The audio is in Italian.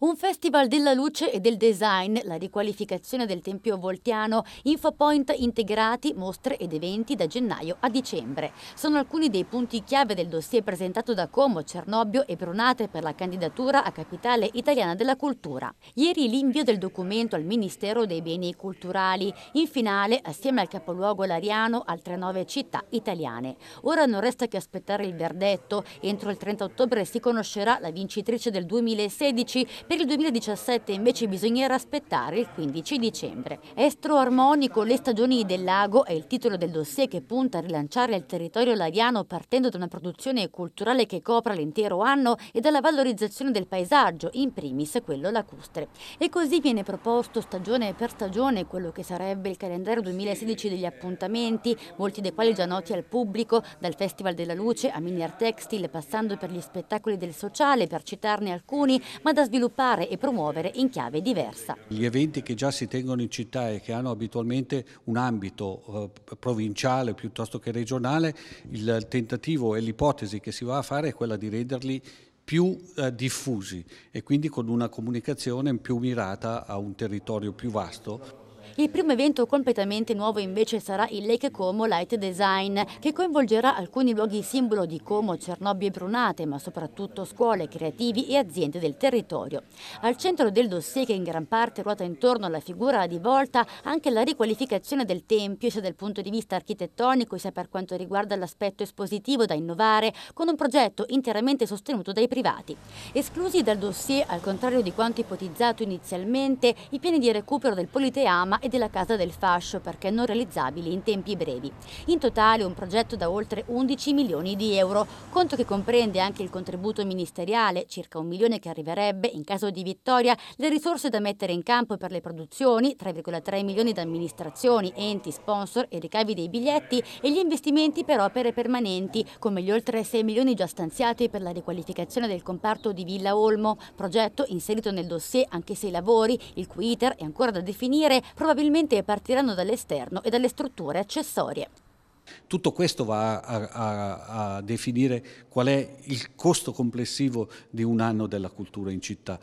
Un festival della luce e del design, la riqualificazione del Tempio Voltiano, infopoint integrati, mostre ed eventi da gennaio a dicembre. Sono alcuni dei punti chiave del dossier presentato da Como, Cernobbio e Brunate per la candidatura a capitale italiana della cultura. Ieri l'invio del documento al Ministero dei Beni Culturali, in finale assieme al capoluogo Lariano altre nove città italiane. Ora non resta che aspettare il verdetto, entro il 30 ottobre si conoscerà la vincitrice del 2016 per il 2017 invece bisognerà aspettare il 15 dicembre. Estro armonico, le stagioni del lago è il titolo del dossier che punta a rilanciare il territorio lariano partendo da una produzione culturale che copra l'intero anno e dalla valorizzazione del paesaggio, in primis quello lacustre. E così viene proposto stagione per stagione quello che sarebbe il calendario 2016 degli appuntamenti, molti dei quali già noti al pubblico, dal Festival della Luce a Mini Art Textile, passando per gli spettacoli del sociale, per citarne alcuni, ma da sviluppare sviluppare e promuovere in chiave diversa. Gli eventi che già si tengono in città e che hanno abitualmente un ambito eh, provinciale piuttosto che regionale, il tentativo e l'ipotesi che si va a fare è quella di renderli più eh, diffusi e quindi con una comunicazione più mirata a un territorio più vasto. Il primo evento completamente nuovo invece sarà il Lake Como Light Design, che coinvolgerà alcuni luoghi simbolo di Como, Cernobbio e Brunate, ma soprattutto scuole, creativi e aziende del territorio. Al centro del dossier, che in gran parte ruota intorno alla figura di volta, anche la riqualificazione del tempio, sia dal punto di vista architettonico sia per quanto riguarda l'aspetto espositivo da innovare, con un progetto interamente sostenuto dai privati. Esclusi dal dossier, al contrario di quanto ipotizzato inizialmente, i piani di recupero del Politeama e della Casa del Fascio perché non realizzabili in tempi brevi. In totale un progetto da oltre 11 milioni di euro, conto che comprende anche il contributo ministeriale, circa un milione che arriverebbe in caso di vittoria, le risorse da mettere in campo per le produzioni, 3,3 milioni da amministrazioni, enti, sponsor e ricavi dei biglietti e gli investimenti per opere permanenti, come gli oltre 6 milioni già stanziati per la riqualificazione del comparto di Villa Olmo, progetto inserito nel dossier anche se i lavori, il cui iter è ancora da definire, probabilmente probabilmente partiranno dall'esterno e dalle strutture accessorie. Tutto questo va a, a, a, definire qual è il costo complessivo di un anno della cultura in città.